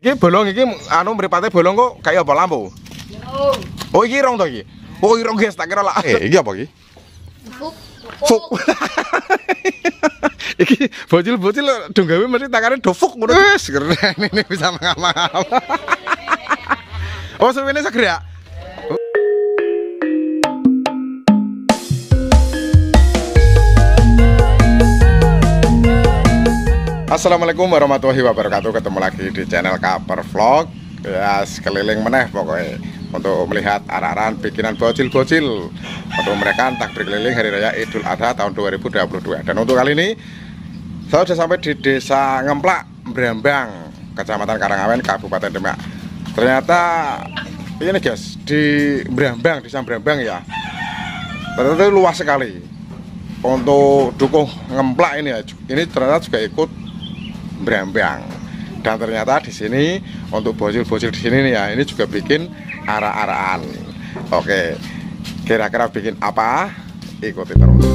Iki bolong iki anu mripate bolong kok kayak apa lampu? Oh iki rong to iki. Oh iki rong guys tak kira lah. Eh iki apa iki? Fuk. iki bocil-bocil dong gawe mesti takane dofuk ngono. Wis keren ini bisa mangan oh suwene segera. Ya? Assalamualaikum warahmatullahi wabarakatuh Ketemu lagi di channel Kaper Vlog Ya sekeliling meneh pokoknya Untuk melihat arahan bikinan bocil-bocil Untuk mereka tak berkeliling Hari Raya Idul Adha tahun 2022 Dan untuk kali ini Saya sudah sampai di desa Ngemplak Brembang Kecamatan Karangawen Kabupaten Demak Ternyata Ini guys Di Brembang, desa Brembang ya Ternyata luas sekali untuk dukung ngemplak ini ya ini ternyata juga ikut Brembang. Dan ternyata di sini untuk bocil-bocil di sini nih ya, ini juga bikin arah-araan. Oke. Kira-kira bikin apa? Ikuti terus.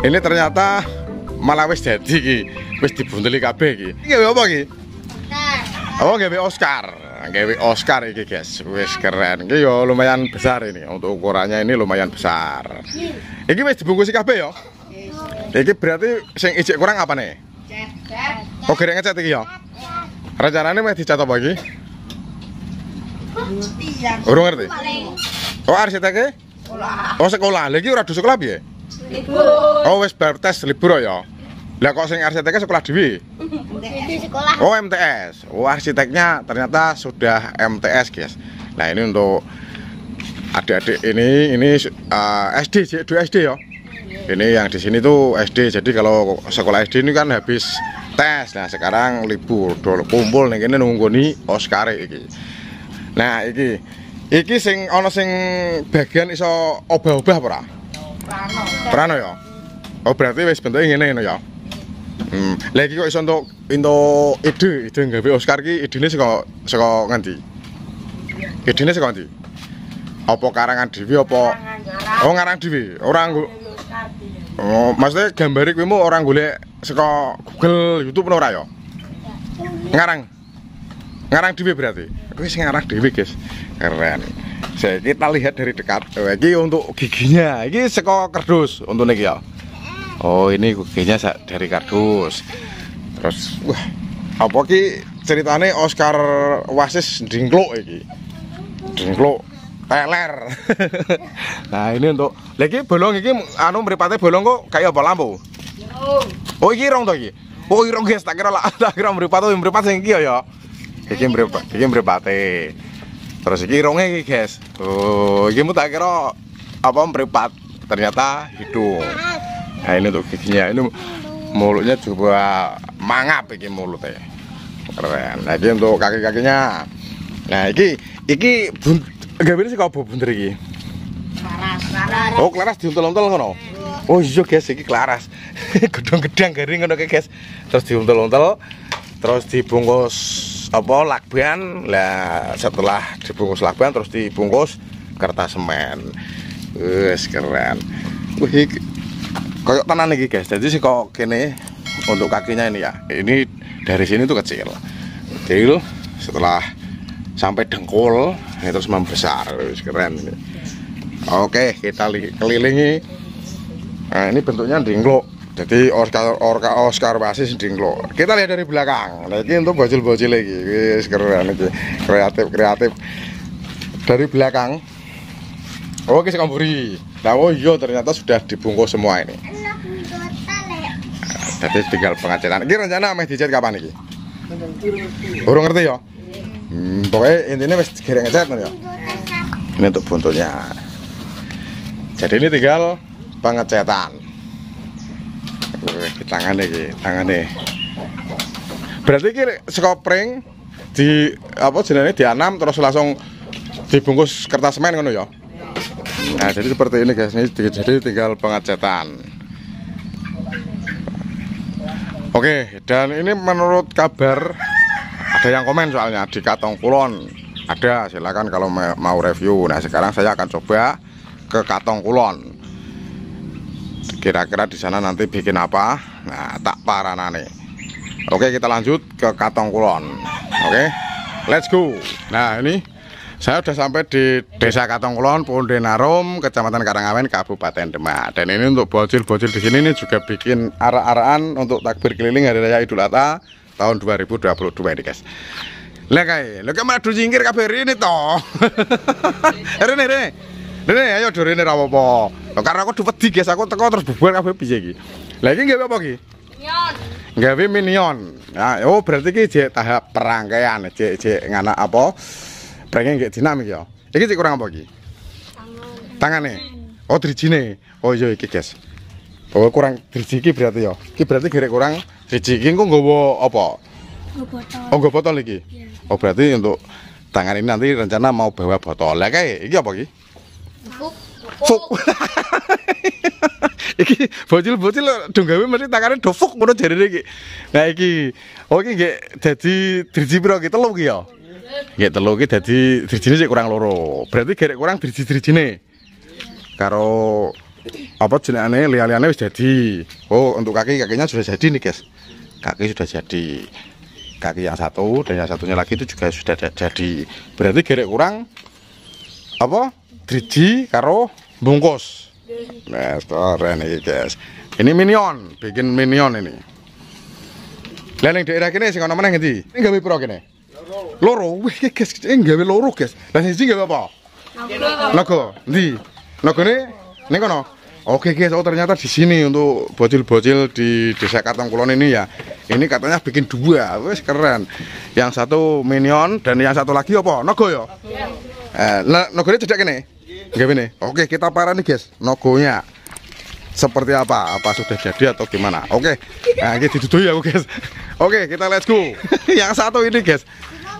Ini ternyata malah wis jadi ki. Wis dibunteli kabeh ki. Iki apa ki? Oh, gawe Oscar. Gawe Oscar iki, guys. Wis keren. Iki yo ya lumayan besar ini. Untuk ukurannya ini lumayan besar. Hmm. Iki wis dibungkus kabeh yo. Ya? Iki berarti sing ijik kurang apa nih? Oh, kira ngecat iki yo. Ya? Rencananya mau dicat apa iki? Iya. Urung ngerti. Oh, arsiteknya? Sekolah. Oh, sekolah. Lagi udah di sekolah piye? libur oh wis bar tes libur ya lah kok sing arsiteknya sekolah dewi sekolah oh MTS oh arsiteknya ternyata sudah MTS guys nah ini untuk adik-adik ini ini uh, eh, SD J2 SD ya ini yang di sini tuh SD jadi kalau sekolah SD ini kan habis tes nah sekarang libur dulu kumpul nih ini nunggu nih Oscar iki nah iki iki sing ono sing bagian iso obah-obah ora Prano. ya. Oh berarti wis bentuke ngene ngono ya. Hmm. Lah iki kok iso entuk entuk ide, ide gawe Oscar ki idene saka saka ngendi? Idene saka ngendi? Apa karangan dhewe apa? Oh ngarang dhewe, ora nggo. Oh, maksudnya gambar kuwi mu ora golek saka Google, YouTube ora ya? Iya. Ngarang. Ngarang dhewe berarti. Aku wis ngarang dhewe, guys. Keren. Saya kita lihat dari dekat. lagi oh, untuk giginya. Ini seko kardus untuk niki ya. Oh, ini giginya dari kardus. Terus wah, apa ki ceritane Oscar Wasis dingkluk iki. Dingkluk teler. nah, ini untuk lagi bolong lagi anu mripate bolong kok kayak apa lampu? Oh, ini rong tuh iki. Oh, ini rong guys, tak kira lah, tak kira mripat mripat sing ya. ya iki mripat iki teh? terus iki ronge iki guys oh iki mu tak kira apa mripat ternyata hidung nah ini tuh giginya ini mulutnya coba mangap iki mulutnya keren nah ini untuk kaki-kakinya nah iki iki bun gawe sih kau bunder iki oh klaras diuntel-untel ngono oh iya guys iki klaras gedong gedang garing ngono guys terus diuntel-untel terus dibungkus apa lakban lah setelah dibungkus lakban terus dibungkus kertas semen wes keren wih koyok tanah nih guys jadi sih kok kene untuk kakinya ini ya ini dari sini tuh kecil kecil setelah sampai dengkul ini terus membesar wes keren ini oke kita kelilingi nah ini bentuknya dengklok jadi Oscar Oscar Oscar basis lo. kita lihat dari belakang lagi nah, untuk bocil-bocil lagi wis keren lagi kreatif kreatif dari belakang oke oh, sekamburi nah oh yo iya, ternyata sudah dibungkus semua ini jadi tinggal pengecatan. ini rencana mau dicat kapan lagi? urung ngerti ya? hmm, pokoknya intinya mas kira ngecat ya? ini untuk buntutnya jadi ini tinggal pengecetan Oke, tangan iki, tangane. Berarti kira sekopring di apa jenenge dianam terus langsung dibungkus kertas semen ngono ya. Nah, jadi seperti ini guys, ini jadi tinggal pengecatan. Oke, dan ini menurut kabar ada yang komen soalnya di Katong Kulon. Ada, silakan kalau mau review. Nah, sekarang saya akan coba ke Katong Kulon kira-kira di sana nanti bikin apa nah tak paranane oke kita lanjut ke Katong Kulon oke let's go nah ini saya sudah sampai di Desa Katong Kulon Pondenarum Kecamatan Karangawen Kabupaten Demak dan ini untuk bocil-bocil di sini ini juga bikin arah-arahan untuk takbir keliling Hari Raya Idul Adha tahun 2022 ini guys lah kae lho kok madu jingkir kabir ini toh rene rene rene ayo do ini ra apa karena aku dapat tiga, aku teko terus bubar kabeh piye iki. Lah iki gawe apa iki? Minion. Gawe minion. Nah, oh berarti iki jek tahap perangkaian, jek jek ngana apa? Perangnya gak dinamik ya. Iki cek kurang apa lagi? Tangan. nih. Oh drijine. Oh iya iki, guys. Oh kurang driji iki berarti ya. Iki berarti gerek kurang driji iki engko nggawa apa? botol. Oh nggak botol iki. Iya. Oh berarti untuk tangan ini nanti rencana mau bawa botol. Lah kae iki apa iki? Fuk. Fuk. iki bocil-bocil dong gawe mesti takane dofuk ngono jarine iki. Nah iki. Oh iki nggih dadi driji pira iki telu iki ya. Nggih telu iki dadi drijine sik kurang loro. Berarti gerek kurang driji-drijine. Karo apa jenengane liyane liane wis jadi. Oh, untuk kaki kakinya sudah jadi nih, guys. Kaki sudah jadi. Kaki yang satu dan yang satunya lagi itu juga sudah jadi. Berarti gerek kurang apa? Driji karo bungkus. Nah, store ini guys. Ini minion, bikin minion ini. Lah daerah kene sih ana meneh ngendi? Ning gawe pira kene? Loro. Loro. Wih guys, ning gawe loro guys. Lah siji gawe apa? Nago. Endi? Nagone ning kono. Oke guys, oh ternyata di sini untuk bocil-bocil di Desa Katongkulon ini ya. Ini katanya bikin dua, wes keren. Yang satu minion dan yang satu lagi apa? Nogo ya? Eh, ini nah, nogone cedak kene. Gini. Oke, kita parah nih guys. Nogonya seperti apa? Apa sudah jadi atau gimana? Oke. Nah, ini duduk ya guys. Oke, kita let's go. Yang satu ini guys.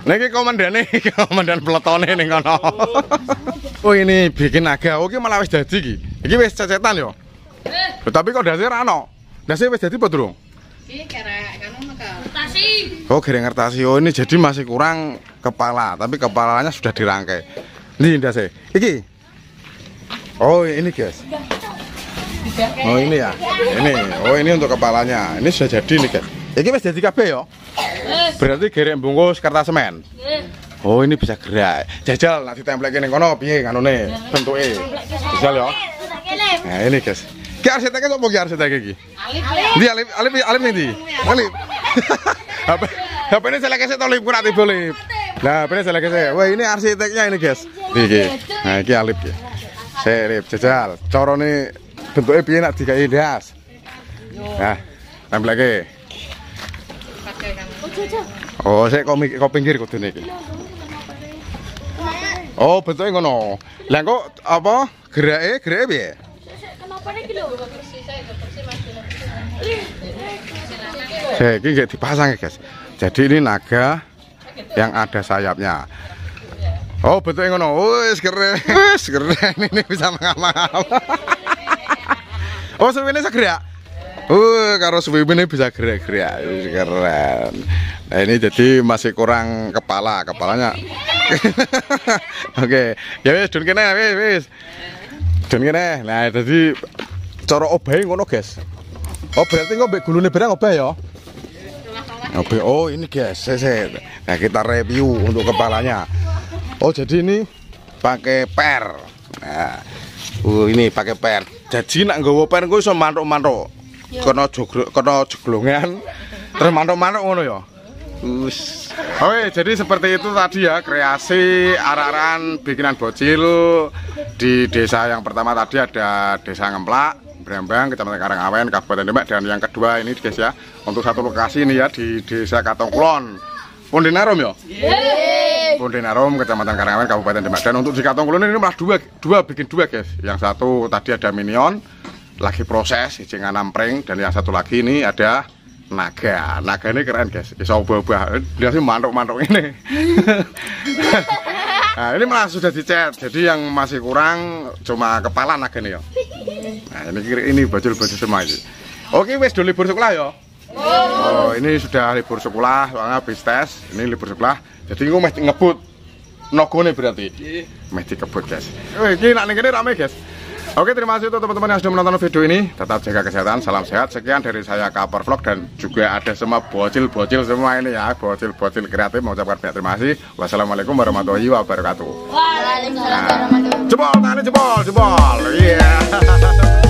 ini komandan nih, komandan peleton ini kono. oh, ini bikin naga. Oke, oh, malah wis jadi, ini wis cacetan yo. Eh. Tapi kok dasi Rano? Dasi wis jadi apa dong kan oh, oh, ini jadi masih kurang kepala, tapi kepalanya sudah dirangkai. Ini dasi. Iki Oh ini guys. Oh ini ya. Ini. Oh ini untuk kepalanya. Ini sudah jadi nih guys. Ini mas jadi kape yo. Berarti gerek bungkus kertas semen. Oh ini bisa gerak. Jajal nanti template ini kono piye iya. bentuk E. Jajal yo. Nah ini guys. Ki arsiteknya kok mau ki arsitek lagi. Dia ya. Di Alif Alif Alif Alip. Alif. Apa apa ini saya kasih tolip kurang tiba lip. Nah, ini saya lagi saya. Wah, ini arsiteknya ini, guys. Nih, Nah, ini Alif ya. Serip jajal. ini bentuknya piye nak digawe ndas? Nah, lagi Oh, saya kok kau pinggir kau iki. Oh, bentuknya ngono. Lah kok apa gerake gerake piye? Oke, ini nggak dipasang ya guys. Jadi ini naga yang ada sayapnya. Oh betul ngono. Wes keren. Wes keren ini bisa mengamal. oh suwene segera. Uh, karo suwene bisa gerak-gerak. Keren. Nah, ini jadi masih kurang kepala, kepalanya. Oke, okay. ya wis dun kene wis wes. Dun kene. Nah, jadi cara obahe ngono, guys. Oh, berarti kok mbek gulune berang obah ya? Oh, ini guys, Nah, kita review untuk kepalanya. Oh jadi ini pakai per. Nah, uh, ini pakai per. Jadi nak gue per gue so mandro-mandro, iya. Kena jogro, kena jeglongan. Terus mandro mana ngono ya. Us. Oke, jadi seperti itu tadi ya kreasi araran bikinan bocil di desa yang pertama tadi ada desa Ngemplak, Brembang, Kecamatan Karangawen, Kabupaten Demak dan yang kedua ini guys ya untuk satu lokasi ini ya di desa Katongkulon. Pun ya. Yeah. Pontiarom, Kecamatan Karangan, Kabupaten Demak. Dan untuk di Katong Kulon ini malah dua, dua bikin dua guys. Yang satu tadi ada minion, lagi proses izingan nampring, dan yang satu lagi ini ada naga. Naga ini keren guys, bisa ubah-ubah. Dia sih mantuk-mantuk ini. nah ini malah sudah dicet, jadi yang masih kurang cuma kepala naga nih ya. Nah ini kiri ini baju bajul semua ini. Oke wes do libur sekolah ya. Oh, ini sudah libur sekolah, soalnya habis tes, ini libur sekolah. Jadi gue mesti ngebut. Nogone berarti. Iya. Mesti kebut, guys. Wih, oh, ini nak rame, guys. Oke, terima kasih untuk teman-teman yang sudah menonton video ini. Tetap jaga kesehatan, salam sehat. Sekian dari saya Kaper Vlog dan juga ada semua bocil-bocil semua ini ya, bocil-bocil kreatif mengucapkan banyak terima kasih. Wassalamualaikum warahmatullahi wabarakatuh. Waalaikumsalam nah, warahmatullahi wabarakatuh. Jebol, tangannya jebol, jebol. Iya. Yeah.